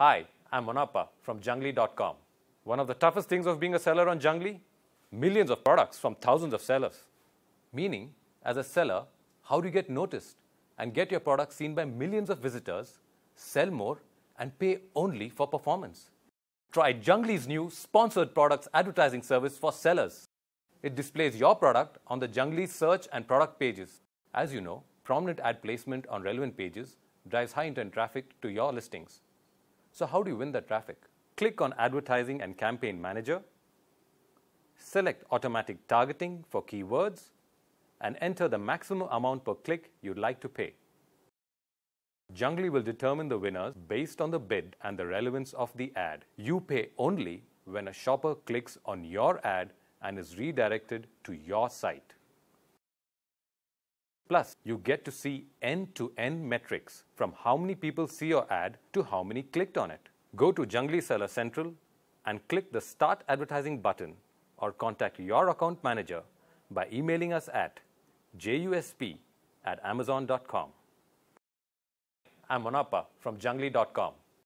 Hi, I'm Monappa from Jungly.com. One of the toughest things of being a seller on Jungly? Millions of products from thousands of sellers. Meaning, as a seller, how do you get noticed and get your product seen by millions of visitors, sell more, and pay only for performance? Try Jungly's new sponsored products advertising service for sellers. It displays your product on the Jungly search and product pages. As you know, prominent ad placement on relevant pages drives high intent traffic to your listings. So how do you win that traffic? Click on Advertising and Campaign Manager, select Automatic Targeting for keywords, and enter the maximum amount per click you'd like to pay. Jungly will determine the winners based on the bid and the relevance of the ad. You pay only when a shopper clicks on your ad and is redirected to your site. Plus, you get to see end-to-end metrics from how many people see your ad to how many clicked on it. Go to Jungly Seller Central and click the Start Advertising button or contact your account manager by emailing us at jusp at amazon.com. I'm Monappa from jungly.com.